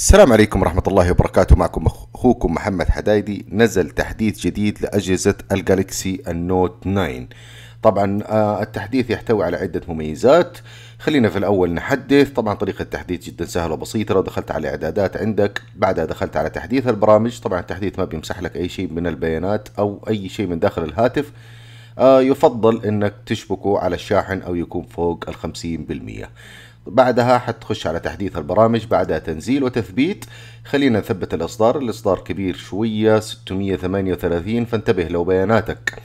السلام عليكم ورحمة الله وبركاته معكم أخوكم محمد حدايدي نزل تحديث جديد لأجهزة الجالكسي النوت 9 طبعا آه، التحديث يحتوي على عدة مميزات خلينا في الأول نحدث طبعا طريقة التحديث جدا سهلة وبسيطة لو دخلت على إعدادات عندك بعدها دخلت على تحديث البرامج طبعا التحديث ما بيمسح لك أي شيء من البيانات أو أي شيء من داخل الهاتف آه، يفضل انك تشبكه على الشاحن او يكون فوق ال 50% بعدها حتخش على تحديث البرامج بعدها تنزيل وتثبيت خلينا نثبت الاصدار الاصدار كبير شويه 638 فانتبه لو بياناتك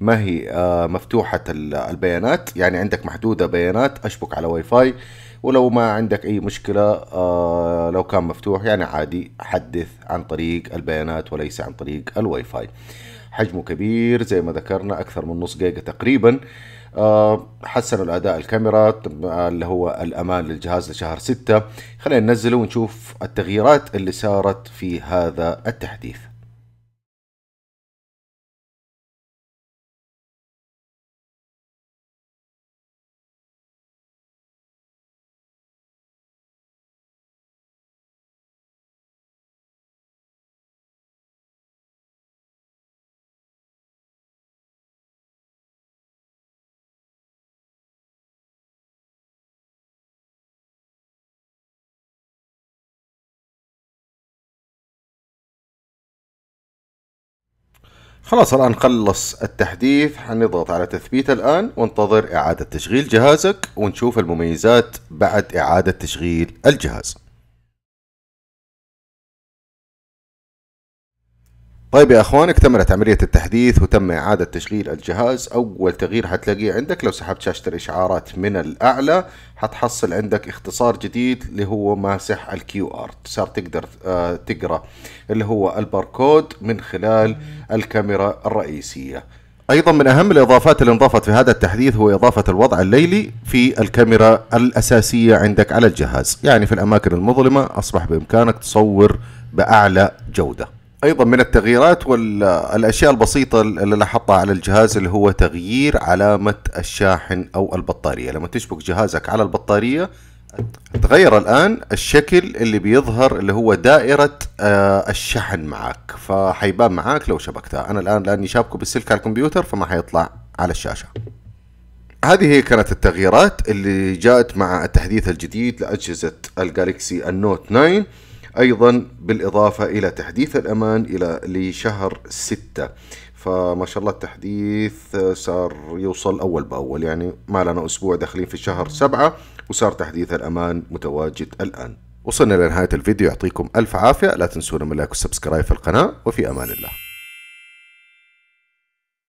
ما هي آه، مفتوحة البيانات يعني عندك محدودة بيانات أشبك على واي فاي ولو ما عندك أي مشكلة آه، لو كان مفتوح يعني عادي حدث عن طريق البيانات وليس عن طريق الواي فاي حجمه كبير زي ما ذكرنا أكثر من نص جيجا تقريباً آه، حسنوا الاداء الكاميرات آه، اللي هو الامان للجهاز لشهر 6 خلينا ننزله ونشوف التغييرات اللي صارت في هذا التحديث خلاص الآن خلص التحديث حنضغط على تثبيت الآن وانتظر إعادة تشغيل جهازك ونشوف المميزات بعد إعادة تشغيل الجهاز طيب يا اخوان اكتملت عملية التحديث وتم اعادة تشغيل الجهاز اول تغيير حتلاقيه عندك لو سحبت شاشة الاشعارات من الاعلى حتحصل عندك اختصار جديد اللي هو ماسح الكيو ار صار تقدر آه، تقرا اللي هو الباركود من خلال الكاميرا الرئيسية ايضا من اهم الاضافات اللي انضافت في هذا التحديث هو اضافه الوضع الليلي في الكاميرا الاساسيه عندك على الجهاز يعني في الاماكن المظلمه اصبح بامكانك تصور باعلى جوده ايضا من التغييرات والاشياء البسيطه اللي لاحظتها على الجهاز اللي هو تغيير علامه الشاحن او البطاريه لما تشبك جهازك على البطاريه تغير الان الشكل اللي بيظهر اللي هو دائره آه الشحن معك فحيبان معك لو شبكتها انا الان لاني شابكه بالسلك على الكمبيوتر فما حيطلع على الشاشه هذه هي كانت التغييرات اللي جاءت مع التحديث الجديد لاجهزه الجالكسي النوت 9 أيضا بالإضافة إلى تحديث الأمان إلى لشهر ستة فما شاء الله التحديث صار يوصل أول بأول يعني ما لنا أسبوع داخلين في شهر سبعة وصار تحديث الأمان متواجد الآن وصلنا لنهاية الفيديو يعطيكم ألف عافية لا تنسونا من لايك والسبسكرايب في القناة وفي أمان الله